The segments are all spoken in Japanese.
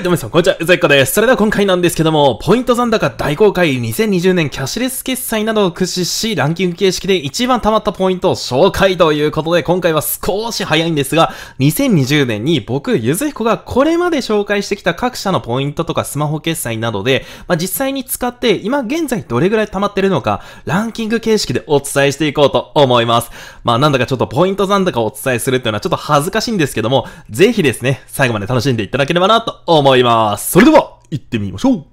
はい、どうも皆さん、こんにちは、うざいこです。それでは今回なんですけども、ポイント残高大公開2020年キャッシュレス決済などを駆使し、ランキング形式で一番溜まったポイントを紹介ということで、今回は少し早いんですが、2020年に僕、ゆずひこがこれまで紹介してきた各社のポイントとかスマホ決済などで、まあ、実際に使って、今現在どれぐらい溜まってるのか、ランキング形式でお伝えしていこうと思います。まあなんだかちょっとポイント残高をお伝えするっていうのはちょっと恥ずかしいんですけども、ぜひですね、最後まで楽しんでいただければなと思います。思います。それでは、行ってみましょう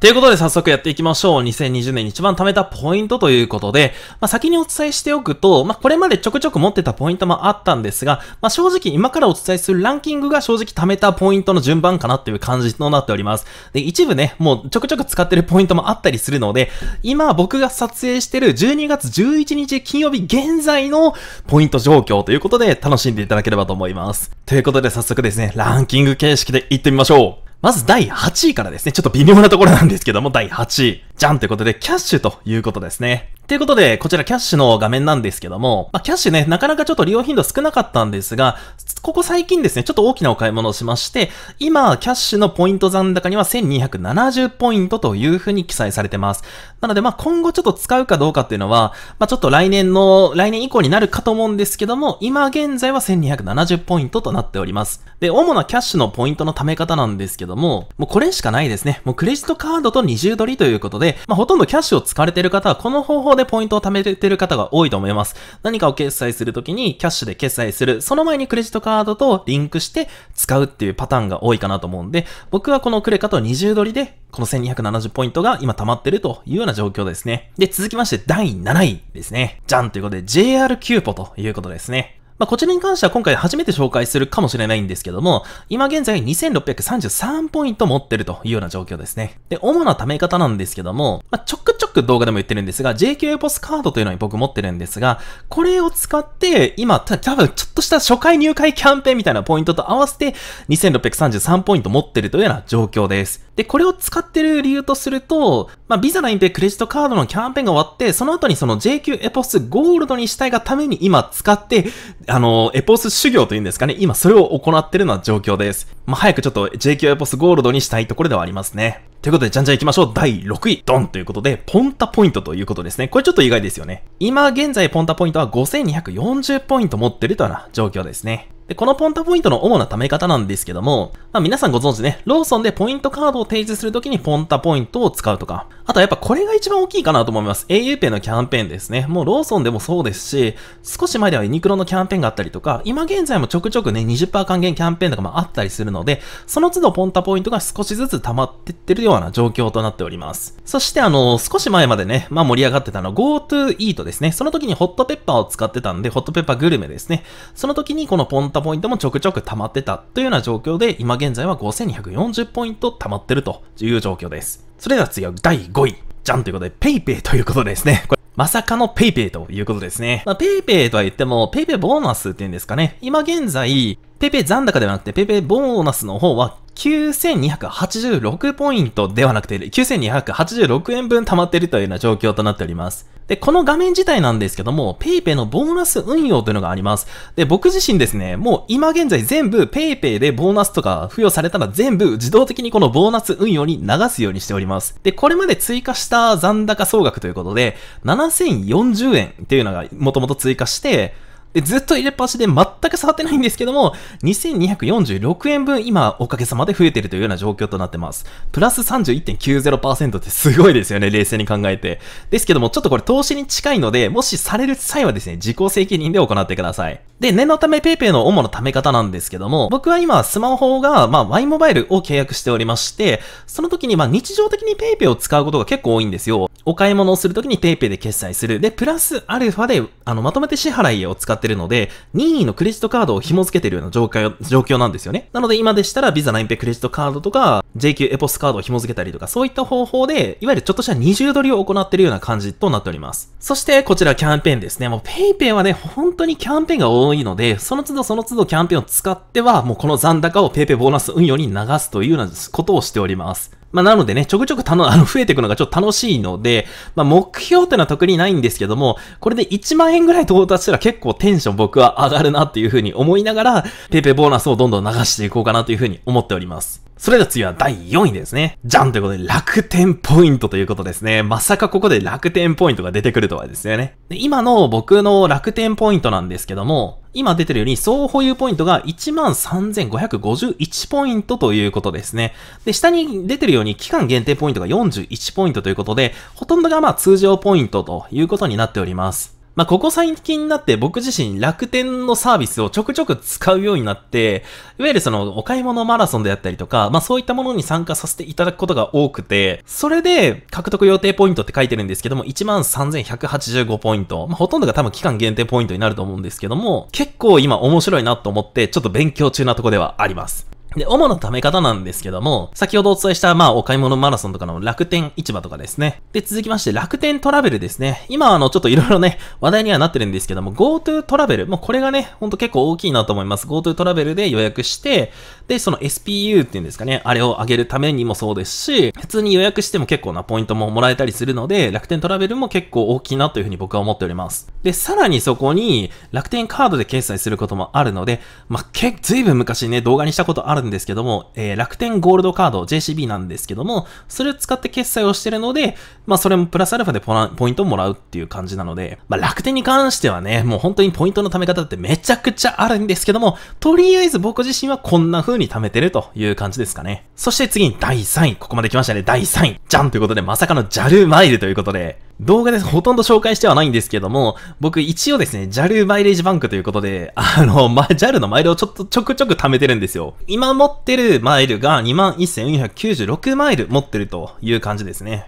ということで早速やっていきましょう。2020年に一番貯めたポイントということで、まあ、先にお伝えしておくと、まあ、これまでちょくちょく持ってたポイントもあったんですが、まあ、正直今からお伝えするランキングが正直貯めたポイントの順番かなっていう感じとなっております。で、一部ね、もうちょくちょく使ってるポイントもあったりするので、今僕が撮影してる12月11日金曜日現在のポイント状況ということで楽しんでいただければと思います。ということで早速ですね、ランキング形式で行ってみましょう。まず第8位からですね。ちょっと微妙なところなんですけども、第8位。じゃんということで、キャッシュということですね。ということで、こちらキャッシュの画面なんですけども、まあ、キャッシュね、なかなかちょっと利用頻度少なかったんですが、ここ最近ですね、ちょっと大きなお買い物をしまして、今、キャッシュのポイント残高には1270ポイントというふうに記載されてます。なので、まあ、今後ちょっと使うかどうかっていうのは、まあ、ちょっと来年の、来年以降になるかと思うんですけども、今現在は1270ポイントとなっております。で、主なキャッシュのポイントの貯め方なんですけども、もうこれしかないですね。もうクレジットカードと二重取りということで、で、まあ、ほとんどキャッシュを使われてる方は、この方法でポイントを貯めてる方が多いと思います。何かを決済するときに、キャッシュで決済する。その前にクレジットカードとリンクして使うっていうパターンが多いかなと思うんで、僕はこのクレカと20ドリで、この1270ポイントが今溜まってるというような状況ですね。で、続きまして第7位ですね。じゃんということで JR キューポということですね。まあ、こちらに関しては今回初めて紹介するかもしれないんですけども、今現在2633ポイント持ってるというような状況ですね。で、主な貯め方なんですけども、まあ、ちょくちょく動画でも言ってるんですが、JQ ポスカードというのに僕持ってるんですが、これを使って、今、た多分ちょっとした初回入会キャンペーンみたいなポイントと合わせて、2633ポイント持ってるというような状況です。で、これを使ってる理由とすると、まあ、ビザの隠蔽クレジットカードのキャンペーンが終わって、その後にその JQ エポスゴールドにしたいがために今使って、あの、エポス修行というんですかね、今それを行ってるような状況です。まあ、早くちょっと JQ エポスゴールドにしたいところではありますね。ということで、じゃんじゃん行きましょう。第6位、ドンということで、ポンタポイントということですね。これちょっと意外ですよね。今現在ポンタポイントは5240ポイント持ってるというような状況ですね。で、このポンタポイントの主な貯め方なんですけども、まあ皆さんご存知ね、ローソンでポイントカードを提示するときにポンタポイントを使うとか、あとはやっぱこれが一番大きいかなと思います。auPay のキャンペーンですね。もうローソンでもそうですし、少し前ではユニクロのキャンペーンがあったりとか、今現在もちょくちょくね、20%還元キャンペーンとかもあったりするので、その都度ポンタポイントが少しずつ溜まってってるような状況となっております。そしてあの、少し前までね、まあ盛り上がってたの GoTo Eat ですね。その時にホットペッパーを使ってたんで、ホットペッパーグルメですね。その時にこのポンったポイントもちょくちょく溜まってたというような状況で、今現在は5240ポイント溜まってるという状況です。それでは次は第5位。じゃんということで、PayPay ということですね。これまさかの PayPay ということですね。まあ、PayPay とは言っても、PayPay ボーナスって言うんですかね。今現在、PayPay 残高ではなくて、PayPay ボーナスの方は9286ポイントではなくて、9286円分溜まっているというような状況となっております。で、この画面自体なんですけども、PayPay のボーナス運用というのがあります。で、僕自身ですね、もう今現在全部 PayPay でボーナスとか付与されたら全部自動的にこのボーナス運用に流すようにしております。で、これまで追加した残高総額ということで、7040円っていうのがもともと追加して、でずっと入れっぱなしで全く触ってないんですけども、2246円分今おかげさまで増えてるというような状況となってます。プラス31.90%ってすごいですよね、冷静に考えて。ですけども、ちょっとこれ投資に近いので、もしされる際はですね、自己責任で行ってください。で、念のため PayPay の主な貯め方なんですけども、僕は今スマホが、まあ、Y モバイルを契約しておりまして、その時にまあ日常的に PayPay を使うことが結構多いんですよ。お買い物をするときに PayPay で決済する。で、プラスアルファで、あの、まとめて支払いを使ってるので、任意のクレジットカードを紐付けてるような状況、状況なんですよね。なので今でしたら、Visa 9 p a クレジットカードとか、JQ エポスカードを紐付けたりとか、そういった方法で、いわゆるちょっとした二重取りを行ってるような感じとなっております。そして、こちらキャンペーンですね。もう PayPay はね、本当にキャンペーンが多いいいので、その都度その都度キャンペーンを使っては、もうこの残高を PayPay ボーナス運用に流すというようなことをしております。まあ、なのでね、ちょくちょくたの、あの、増えていくのがちょっと楽しいので、まあ、目標ってのは特にないんですけども、これで1万円ぐらい到達したら結構テンション僕は上がるなっていうふうに思いながら、PayPay ボーナスをどんどん流していこうかなというふうに思っております。それでは次は第4位ですね。じゃんということで楽天ポイントということですね。まさかここで楽天ポイントが出てくるとはですよね。で今の僕の楽天ポイントなんですけども、今出てるように総保有ポイントが13,551ポイントということですね。で、下に出てるように期間限定ポイントが41ポイントということで、ほとんどがまあ通常ポイントということになっております。まあ、ここ最近になって僕自身楽天のサービスをちょくちょく使うようになって、いわゆるそのお買い物マラソンであったりとか、まあ、そういったものに参加させていただくことが多くて、それで獲得予定ポイントって書いてるんですけども、13,185ポイント。まあ、ほとんどが多分期間限定ポイントになると思うんですけども、結構今面白いなと思って、ちょっと勉強中なとこではあります。で、主な貯め方なんですけども、先ほどお伝えした、まあ、お買い物マラソンとかの楽天市場とかですね。で、続きまして、楽天トラベルですね。今、あの、ちょっといろいろね、話題にはなってるんですけども、GoTo トラベル。もうこれがね、ほんと結構大きいなと思います。GoTo トラベルで予約して、で、その SPU っていうんですかね、あれを上げるためにもそうですし、普通に予約しても結構なポイントももらえたりするので、楽天トラベルも結構大きいなというふうに僕は思っております。で、さらにそこに、楽天カードで決済することもあるので、まあ、け、ずいぶん昔ね、動画にしたことあるんですけども、えー、楽天ゴールドカード JCB なんですけども、それを使って決済をしてるので、まあそれもプラスアルファでポイントをもらうっていう感じなので、まあ楽天に関してはね、もう本当にポイントの貯め方ってめちゃくちゃあるんですけども、とりあえず僕自身はこんな風に貯めてるという感じですかね。そして次に第3位、ここまで来ましたね、第3位。じゃんということで、まさかの JAL マイルということで、動画でほとんど紹介してはないんですけども、僕一応ですね、JAL マイレージバンクということで、あの、ま、JAL のマイルをちょっとちょくちょく貯めてるんですよ。今持ってるマイルが21,496マイル持ってるという感じですね。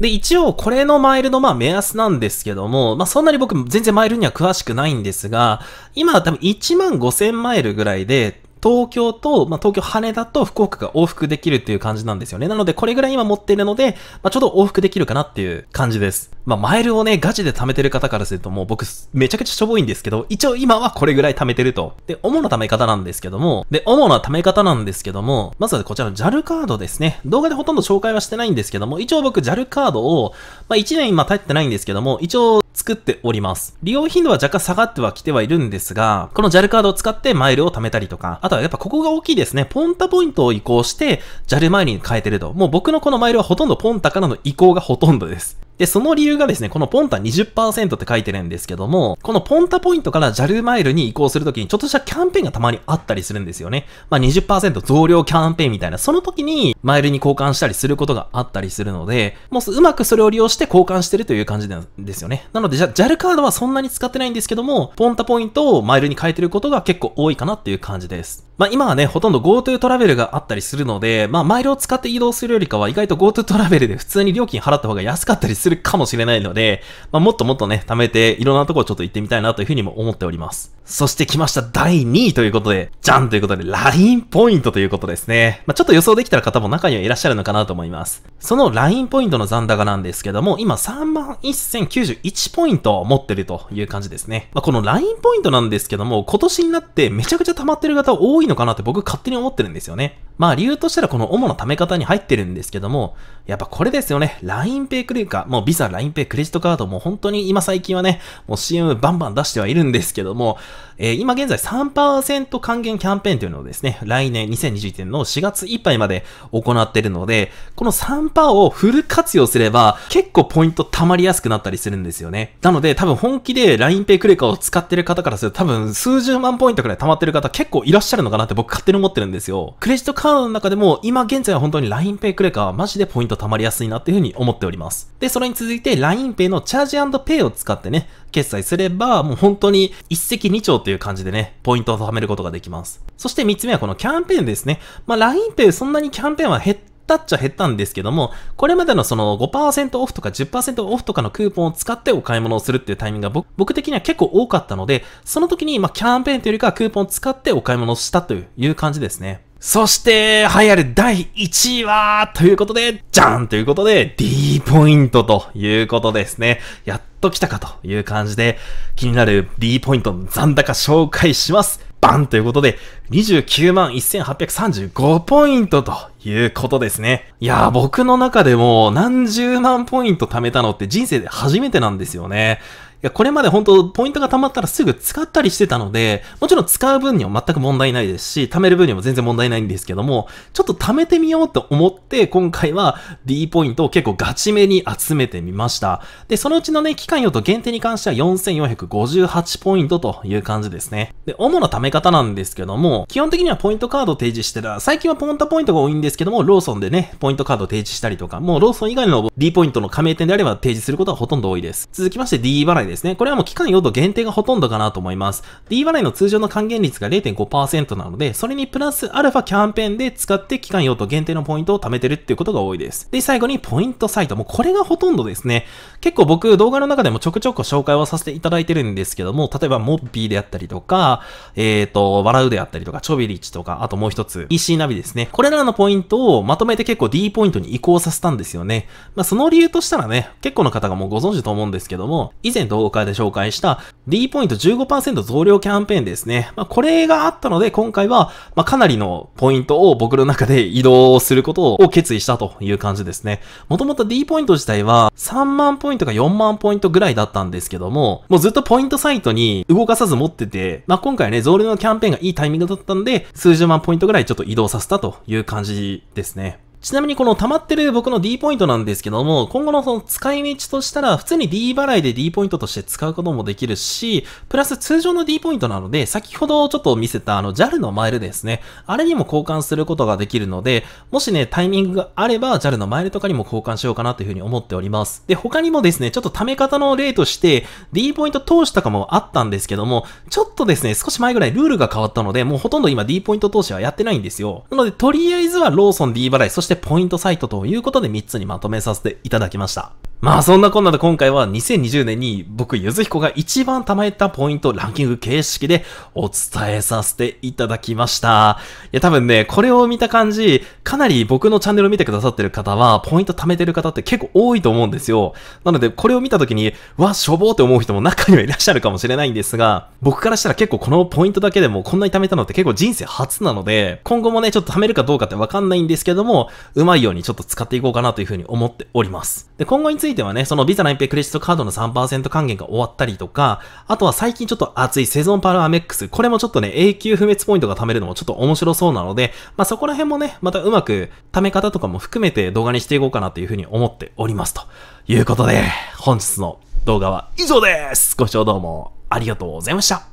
で、一応、これのマイルの、まあ、目安なんですけども、まあ、そんなに僕、全然マイルには詳しくないんですが、今、多分1万5000マイルぐらいで、東京と、まあ、東京羽田と福岡が往復できるっていう感じなんですよね。なので、これぐらい今持っているので、まあ、ちょうど往復できるかなっていう感じです。まあ、マイルをね、ガチで貯めてる方からするともう僕、めちゃくちゃしょぼいんですけど、一応今はこれぐらい貯めてると。で、主な貯め方なんですけども、で、主な貯め方なんですけども、まずはこちらの JAL カードですね。動画でほとんど紹介はしてないんですけども、一応僕 JAL カードを、まあ、1年今経ってないんですけども、一応作っております。利用頻度は若干下がってはきてはいるんですが、この JAL カードを使ってマイルを貯めたりとか、あとはやっぱここが大きいですね。ポンタポイントを移行して、JAL マイルに変えてると。もう僕のこのマイルはほとんどポンタからの移行がほとんどです。で、その理由がですね、このポンタ20%って書いてるんですけども、このポンタポイントからジャルマイルに移行するときにちょっとしたキャンペーンがたまにあったりするんですよね。まあ20%増量キャンペーンみたいな、その時にマイルに交換したりすることがあったりするので、もううまくそれを利用して交換してるという感じなんですよね。なので、JAL カードはそんなに使ってないんですけども、ポンタポイントをマイルに変えてることが結構多いかなっていう感じです。まあ今はね、ほとんど GoTo トラベルがあったりするので、まあマイルを使って移動するよりかは意外と GoTo トラベルで普通に料金払った方が安かったりするするかもしれないので、まあ、もっともっとね、貯めて、いろんなところちょっと行ってみたいなというふうにも思っております。そして来ました第2位ということで、じゃんということで、ラインポイントということですね。まあ、ちょっと予想できた方も中にはいらっしゃるのかなと思います。そのラインポイントの残高なんですけども、今31,091ポイントを持ってるという感じですね。まあ、このラインポイントなんですけども、今年になってめちゃくちゃ溜まってる方多いのかなって僕勝手に思ってるんですよね。まあ理由としたらこの主な貯め方に入ってるんですけども、やっぱこれですよね。LINEPay クレカ、もうビザ、LINEPay、クレジットカードも本当に今最近はね、もう CM バンバン出してはいるんですけども、えー、今現在3%還元キャンペーンというのをですね、来年2021年の4月いっぱいまで行っているので、この3%をフル活用すれば結構ポイント溜まりやすくなったりするんですよね。なので多分本気で LINEPay クレカを使ってる方からすると多分数十万ポイントくらい溜まってる方結構いらっしゃるのかなって僕勝手に思ってるんですよ。クレジットカードの中でも今現在は本当に LINEPay クレカはマジでポイント溜まりやすいなっていうふうに思っております。で、それに続いて LINEPay のチャージペイを使ってね、決済すればもう本当に一石二鳥帳という感じでね、ポイントを貯めることができます。そして3つ目はこのキャンペーンですね。まあ、l i n e ってそんなにキャンペーンは減っったっちゃ減ったんですけども、これまでのその5%オフとか10%オフとかのクーポンを使ってお買い物をするっていうタイミングが僕的には結構多かったので、その時にまキャンペーンというよりかはクーポンを使ってお買い物をしたという感じですね。そして、流行る第1位は、ということで、じゃんということで、D ポイントということですね。やっと来たかという感じで、気になる D ポイントの残高紹介します。バンということで、29万1835ポイントということですね。いやー、僕の中でも何十万ポイント貯めたのって人生で初めてなんですよね。いや、これまで本当ポイントが貯まったらすぐ使ったりしてたので、もちろん使う分には全く問題ないですし、貯める分にも全然問題ないんですけども、ちょっと貯めてみようと思って、今回は D ポイントを結構ガチめに集めてみました。で、そのうちのね、期間用と限定に関しては4458ポイントという感じですね。で、主な貯め方なんですけども、基本的にはポイントカードを提示してた、最近はポンタポイントが多いんですけども、ローソンでね、ポイントカードを提示したりとか、もうローソン以外の D ポイントの加盟店であれば提示することはほとんど多いです。続きまして D 払いですね。これはもう期間用途限定がほとんどかなと思います。D 払いの通常の還元率が0.5%なので、それにプラスアルファキャンペーンで使って期間用途限定のポイントを貯めてるっていうことが多いです。で、最後にポイントサイト。もうこれがほとんどですね。結構僕動画の中でもちょくちょく紹介をさせていただいてるんですけども、例えばモッピーであったりとか、えっ、ー、と、笑うであったりとか、チョビリッチとか、あともう一つ、EC ナビですね。これらのポイントをまとめて結構 D ポイントに移行させたんですよね。まあ、その理由としたらね、結構の方がもうご存知と思うんですけども、以前動動画で紹介した D ポイント15%増量キャンペーンですね。まあ、これがあったので、今回は、まあ、かなりのポイントを僕の中で移動することを決意したという感じですね。もともと D ポイント自体は3万ポイントか4万ポイントぐらいだったんですけども、もうずっとポイントサイトに動かさず持ってて、まあ、今回ね、増量のキャンペーンがいいタイミングだったんで、数十万ポイントぐらいちょっと移動させたという感じですね。ちなみにこの溜まってる僕の D ポイントなんですけども、今後のその使い道としたら、普通に D 払いで D ポイントとして使うこともできるし、プラス通常の D ポイントなので、先ほどちょっと見せたあの JAL のマイルですね。あれにも交換することができるので、もしね、タイミングがあれば JAL のマイルとかにも交換しようかなというふうに思っております。で、他にもですね、ちょっと貯め方の例として、D ポイント投資とかもあったんですけども、ちょっとですね、少し前ぐらいルールが変わったので、もうほとんど今 D ポイント投資はやってないんですよ。なので、とりあえずはローソン D 払い、そしてポイントサイトということで3つにまとめさせていただきました。まあそんなこんなで今回は2020年に僕、ゆずひこが一番貯めたポイントランキング形式でお伝えさせていただきました。いや多分ね、これを見た感じ、かなり僕のチャンネルを見てくださってる方は、ポイント貯めてる方って結構多いと思うんですよ。なのでこれを見た時に、わ、しょぼーって思う人も中にはいらっしゃるかもしれないんですが、僕からしたら結構このポイントだけでもこんなに貯めたのって結構人生初なので、今後もね、ちょっと貯めるかどうかってわかんないんですけども、うまいようにちょっと使っていこうかなというふうに思っております。で、今後につついてはね、そのビザのペイクレジットカードの3%還元が終わったりとか、あとは最近ちょっと熱いセゾンパルアメックス、これもちょっとね、永久不滅ポイントが貯めるのもちょっと面白そうなので、まあ、そこら辺もね、またうまく貯め方とかも含めて動画にしていこうかなというふうに思っております。ということで、本日の動画は以上ですご視聴どうもありがとうございました。